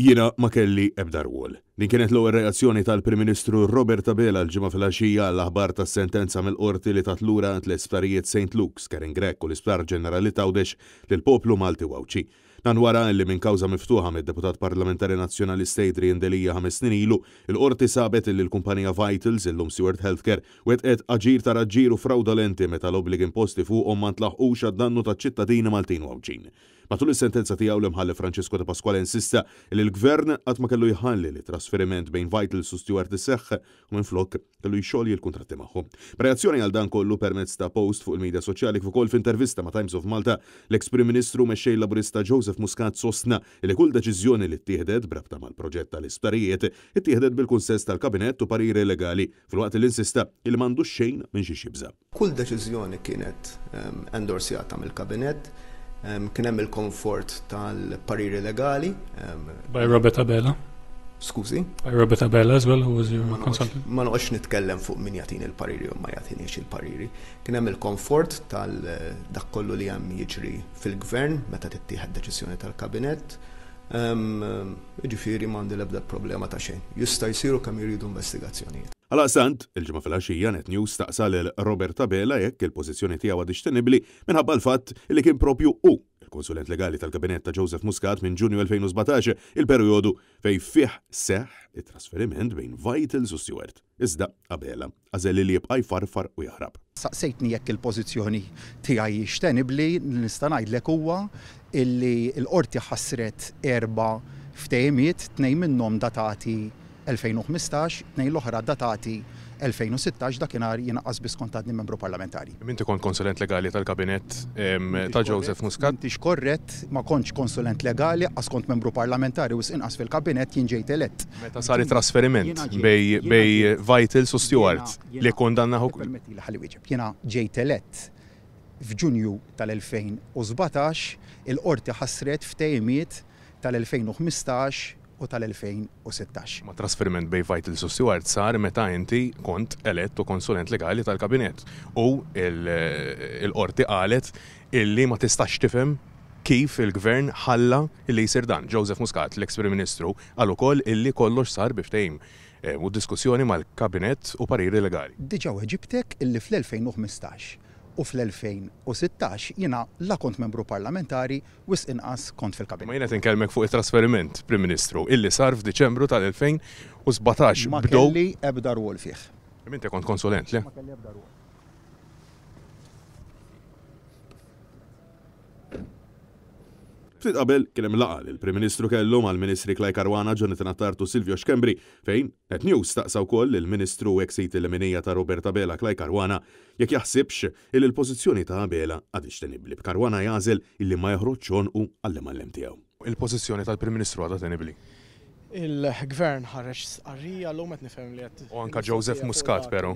Jiena ma kelli ebda rwol. Din kienet l-ewwel reazzjoni tal-Prim Ministru Robert Abela l-ġimgħa filgħaxija għaxija għall aħbar tas-sentenza mill-qorti li tatlura l-isptarijiet St. Luke's Karen Grek u l-isptar ġenerali tawdex lil poplu Malti Wawċi. Dan wara li minn kawża miftuħa mid-deputat parlamentari nazzjonali Stejdri Indelija ħames snin ilu, il-qorti sabet li l-kumpanija Vitals illum Seward Healthcare qed aġir ta' raġġiru fraudolenti meta l-obbligi imposti fuqhom ma ntlaħqux għad-dannu taċ-ċittadini Maltin Wawċin. Matul is-sentenza tiegħu l-imħalli Francesco de Pasquale insista li l-gvern qatt ma kellu jħalli li trasferiment bejn Vitals u Stewart isseħħ u minflok kellu jxolli l-kuntratti magħhom. Reazzjoni għal dan kollu permezz ta' post fuq il-medja soċjali kif ukoll f'intervista ma' Times of Malta l-eks-Prim Ministru mexxej laburista Joseph Muscat sostna li kull deċiżjoni li ttieħdet brabta mal-proġett tal-isptarijiet ittieħdet bil-kunsess tal-kabinett u pariri legali fil-waqt insista li mandu xejn minn xi xibża. Kull deċiżjoni kienet ehm, endorsjata mill-kabinet kien hemm il-komfort tal-pariri legali. By Robert Abela. Skużi? By Robert Abela as well, who was your consultant. Ma noqgħodx nitkellem fuq min jagħtini l-pariri u ma jagħtinix il-pariri. Kien hemm il-komfort tal-dak eh, kollu li hemm jiġri fil-gvern meta tittieħed deċiżjoni tal-kabinett. Eh, Ġifieri m'għandi l-ebda problema ta' xejn. Jista' jsiru kemm jridu investigazzjonijiet sant, il-ġimma fil ħaxija net news taqsal il-Robert Tabela jekk il-pozizjoni tiegħu għad ixtenibli minħabba l-fatt li kien propju u il-konsulent legali tal-kabinett ta' Joseph Muscat minn Ġunju 2017 il-perjodu fej fih seħ it-trasferiment bejn Vitals u Stewart. Iżda qabela għażel li jibqa' jfarfar u jaħrab. Saqsejtni jekk il-pożizzjoni tiegħi jixtenibli nista' ngħidlek huwa illi l-qorti ħasret erba' ftejmiet, tnejn minnhom datati 2015, nejn l-oħra datati 2016 dakinhar jinaqqas biskont għadni membru parlamentari. Minti kont konsulent legali tal-kabinet ta' Joseph Muscat? Tix korrett, ma kontx konsulent legali, għas kont membru parlamentari u s-inqas fil-kabinet jinġejt elett. Meta sari trasferiment bej Vitals u Stewart li kondanna hu. Permetti li ħalli jina ġejt elett f'Ġunju tal-2017 il-qorti ħasret f'tejmiet tal-2015 u tal-2016. Ma trasferiment bej Vital u Stewart sar meta inti kont elett u konsulent legali tal-kabinet u il-qorti qalet illi ma tistax tifhem kif il-gvern ħalla illi jisir dan. Joseph Muscat, l-ex-Prim Ministru, għal ukoll illi kollox sar biftejm eh, u diskussjoni mal-kabinet u pariri legali. Diġa weġibtek illi fl-2015 u fl-2016 jina la kont membru parlamentari wis inqas kont fil-kabinet. Ma jina tinkelmek fuq it-trasferiment, Prim Ministru, illi sar f'Diċembru tal-2017. Ma kelli ebda rwol fih. Minti kont konsulent, le? Ma kelli ebda rwol. Ftit qabel kien hemm laqa il prim Ministru kellu mal-Ministri Klaj Karwana Jonathan Attartu Silvio Xkembri fejn qed news staqsa wkoll il-Ministru eksit il-Minija ta' Roberta Bela Klaj Karwana jekk jaħsibx il il-pożizzjoni ta' Abela għadix tenibli b'Karwana jażel illi ma joħroġ u għall-imallem tiegħu. Il-pożizzjoni tal-Prim Ministru għadha tenibli. Il-gvern ħareġ sqarrija l-lum qed nifhem li qed. U anka Joseph Muscat però.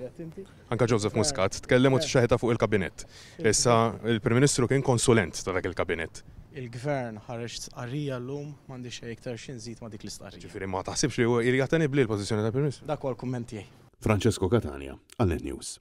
Anka Joseph Muscat tkellem u tixaħeta fuq il-kabinet. Issa il-Prim Ministru kien konsulent ta' dak il-kabinet il-gvern ħareġ arrija l-lum mandi xej iktar xin zit ma dik l-istqarrija. Ġifiri ma taħsibx li huwa irjatani bli l-pozizjoni ta' permess. Dak l-kumment Francesco Catania, Allen News.